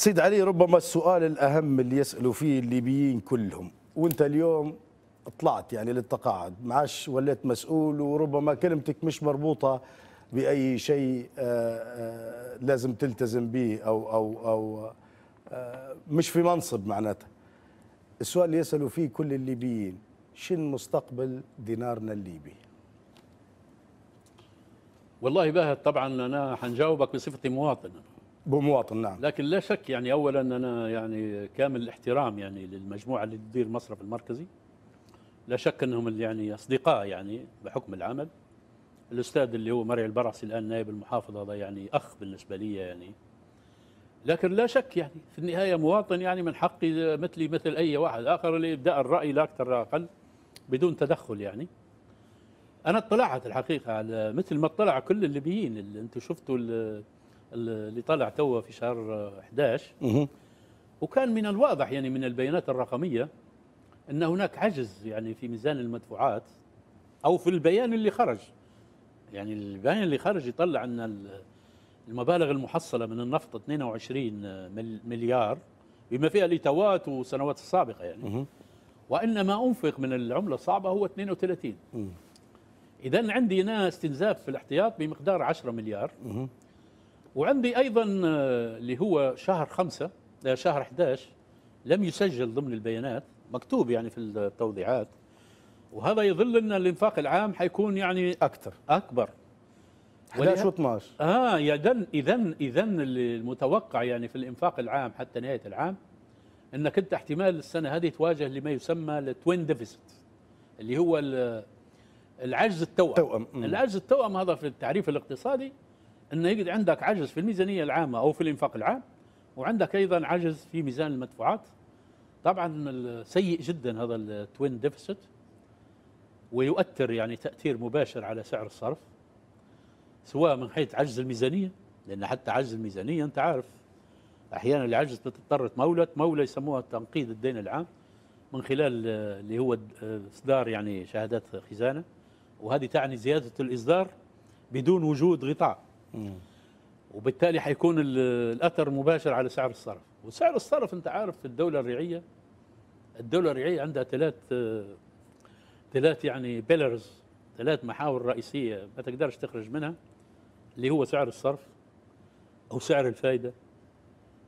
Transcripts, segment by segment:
سيد علي ربما السؤال الأهم اللي يسألوا فيه الليبيين كلهم وانت اليوم طلعت يعني للتقاعد معاش وليت مسؤول وربما كلمتك مش مربوطة بأي شيء آه، آه، لازم تلتزم به أو, أو, أو آه، مش في منصب معناته السؤال اللي يسألوا فيه كل الليبيين شن مستقبل دينارنا الليبي والله باهت طبعا أنا حنجاوبك بصفتي مواطن بمواطن نعم لكن لا شك يعني اولا انا يعني كامل الاحترام يعني للمجموعه اللي تدير المصرف المركزي لا شك انهم اللي يعني اصدقاء يعني بحكم العمل الاستاذ اللي هو مرعي البرعسي الان نائب المحافظ هذا يعني اخ بالنسبه لي يعني لكن لا شك يعني في النهايه مواطن يعني من حقي مثلي مثل اي واحد اخر اللي يبدا الراي لا اكثر لا اقل بدون تدخل يعني انا اطلعت الحقيقه على مثل ما اطلع كل الليبيين اللي انتم شفتوا اللي طلع توا في شهر 11 وكان من الواضح يعني من البيانات الرقميه ان هناك عجز يعني في ميزان المدفوعات او في البيان اللي خرج يعني البيان اللي خرج يطلع ان المبالغ المحصله من النفط 22 مليار بما فيها الإتوات والسنوات السابقه يعني وان ما انفق من العمله الصعبه هو 32 اذا عندي هنا استنزاف في الاحتياط بمقدار 10 مليار وعندي ايضا آه، اللي هو شهر خمسة آه، شهر 11 لم يسجل ضمن البيانات مكتوب يعني في التوضيعات وهذا يظل ان الانفاق العام حيكون يعني اكثر اكبر 11 و 12 اه اذا اذا اذا المتوقع يعني في الانفاق العام حتى نهايه العام انك انت احتمال السنه هذه تواجه لما يسمى التوين ديفيسيت اللي هو العجز التوأم التوأم العجز التوأم هذا في التعريف الاقتصادي أن يجد عندك عجز في الميزانية العامة أو في الإنفاق العام وعندك أيضا عجز في ميزان المدفوعات طبعا سيء جدا هذا التوين ديفيسيت ويؤثر يعني تأثير مباشر على سعر الصرف سواء من حيث عجز الميزانية لأن حتى عجز الميزانية أنت عارف أحيانا العجز بتضطر تمولد مولة يسموها تنقيد الدين العام من خلال اللي هو إصدار يعني شهادات خزانة وهذه تعني زيادة الإصدار بدون وجود غطاء وبالتالي حيكون الاثر مباشر على سعر الصرف وسعر الصرف انت عارف في الدوله الريعيه الدوله الريعيه عندها ثلاث ثلاث يعني بيلرز ثلاث محاور رئيسيه ما تقدرش تخرج منها اللي هو سعر الصرف او سعر الفائده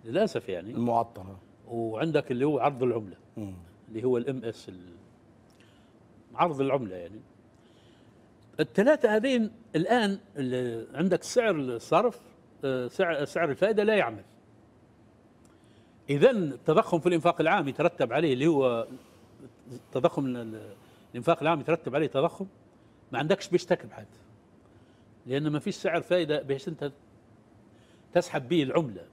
للاسف يعني المعطل وعندك اللي هو عرض العمله م. اللي هو الام اس عرض العمله يعني الثلاثة هذين الآن عندك سعر الصرف آه، سعر, سعر الفائدة لا يعمل إذا التضخم في الإنفاق العام يترتب عليه اللي هو تضخم الإنفاق العام يترتب عليه تضخم ما عندكش باش تكب حد لأن ما فيش سعر فائدة باش أنت تسحب به العملة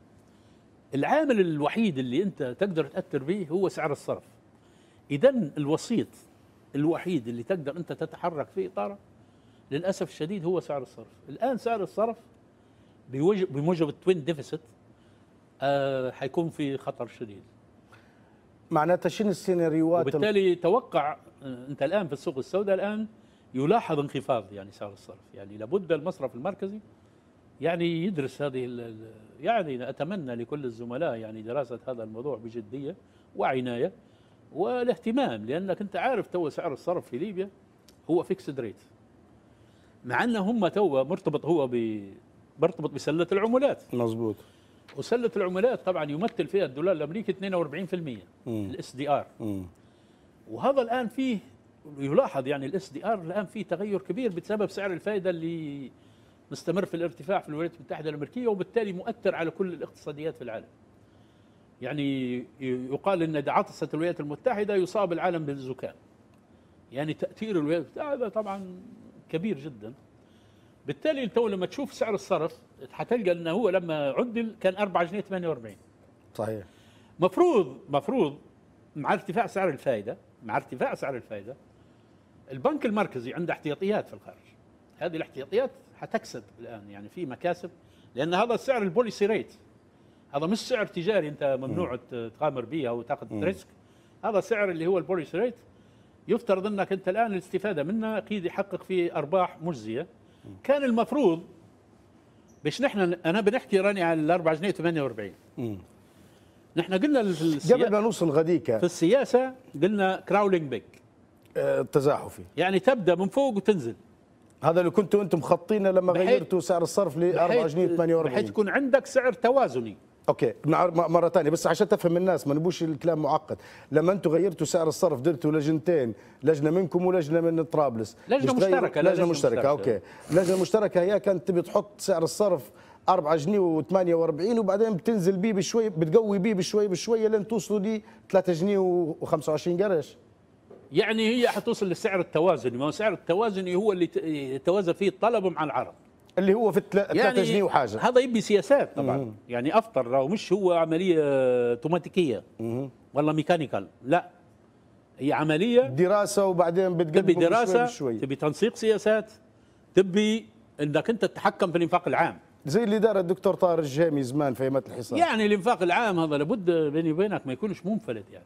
العامل الوحيد اللي أنت تقدر تأثر به هو سعر الصرف إذا الوسيط الوحيد اللي تقدر أنت تتحرك في إطاره للاسف الشديد هو سعر الصرف الان سعر الصرف بموجب التوين ديفيسيت آه، حيكون في خطر شديد معناتها شنو السيناريوهات وبالتالي توقع آه، انت الان في السوق السوداء الان يلاحظ انخفاض يعني سعر الصرف يعني لابد المصرف المركزي يعني يدرس هذه يعني اتمنى لكل الزملاء يعني دراسه هذا الموضوع بجديه وعنايه والاهتمام لانك انت عارف تو سعر الصرف في ليبيا هو فيكسد ريت مع ان هم تو مرتبط هو ب مرتبط بسله العمولات مظبوط وسله العمولات طبعا يمثل فيها الدولار الامريكي 42% الاس دي ار وهذا الان فيه يلاحظ يعني الاس دي ار الان فيه تغير كبير بسبب سعر الفائده اللي مستمر في الارتفاع في الولايات المتحده الامريكيه وبالتالي مؤثر على كل الاقتصاديات في العالم. يعني يقال ان اذا عطست الولايات المتحده يصاب العالم بالزكام. يعني تاثير الولايات المتحده طبعا كبير جدا بالتالي تو لما تشوف سعر الصرف حتلقى انه هو لما عدل كان 4 جنيه 48 صحيح مفروض مفروض مع ارتفاع سعر الفائده مع ارتفاع سعر الفائده البنك المركزي عنده احتياطيات في الخارج هذه الاحتياطيات حتكسب الان يعني في مكاسب لان هذا السعر البوليسي ريت هذا مش سعر تجاري انت ممنوع تغامر به او تاخذ ريسك هذا سعر اللي هو البوليسي ريت يفترض انك انت الان الاستفاده منه اكيد يحقق فيه ارباح مجزيه كان المفروض باش نحن انا بنحكي راني على 4 جنيه 48 نحن قلنا قبل ما نوصل غديك في السياسه قلنا كراولينج بيك التزاحفي يعني تبدا من فوق وتنزل هذا اللي كنتوا انتم مخطينه لما غيرتوا سعر الصرف ل 4 جنيه 48 بحيث يكون عندك سعر توازني اوكي مره ثانيه بس عشان تفهم الناس ما نبوش الكلام معقد لما انتم غيرتوا سعر الصرف درتوا لجنتين لجنه منكم ولجنه من طرابلس لجنه مشتركه لجنه, لجنة مشتركه, مشتركة. اوكي لجنه مشتركه هي كانت تبي تحط سعر الصرف 4 جنيه و48 وبعدين بتنزل بيه بشوي بتقوي بيه بشوي بشوي لين توصلوا لي 3 جنيه و25 قرش يعني هي حتوصل لسعر التوازن ما هو سعر التوازن هو اللي يتوازن فيه الطلب مع العرض اللي هو في 3 يعني جنيه وحاجه هذا يبي سياسات طبعا مم. يعني افطر راهو مش هو عمليه اوتوماتيكيه والله ميكانيكال لا هي عمليه دراسه وبعدين بتقدم تبي دراسه بشوي تبي تنسيق سياسات تبي انك انت تتحكم في الانفاق العام زي اللي دار الدكتور طارق الجامي زمان في ايامات الحصار يعني الانفاق العام هذا لابد بيني وبينك ما يكونش منفلت يعني